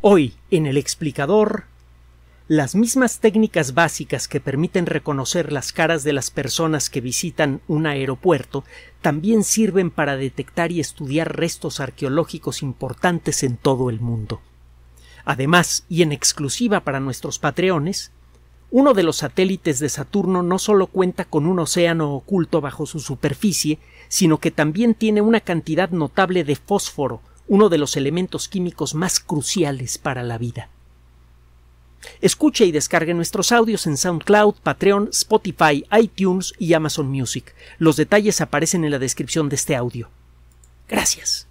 Hoy, en el explicador, las mismas técnicas básicas que permiten reconocer las caras de las personas que visitan un aeropuerto también sirven para detectar y estudiar restos arqueológicos importantes en todo el mundo. Además, y en exclusiva para nuestros patreones, uno de los satélites de Saturno no solo cuenta con un océano oculto bajo su superficie, sino que también tiene una cantidad notable de fósforo, uno de los elementos químicos más cruciales para la vida. Escuche y descargue nuestros audios en SoundCloud, Patreon, Spotify, iTunes y Amazon Music. Los detalles aparecen en la descripción de este audio. Gracias.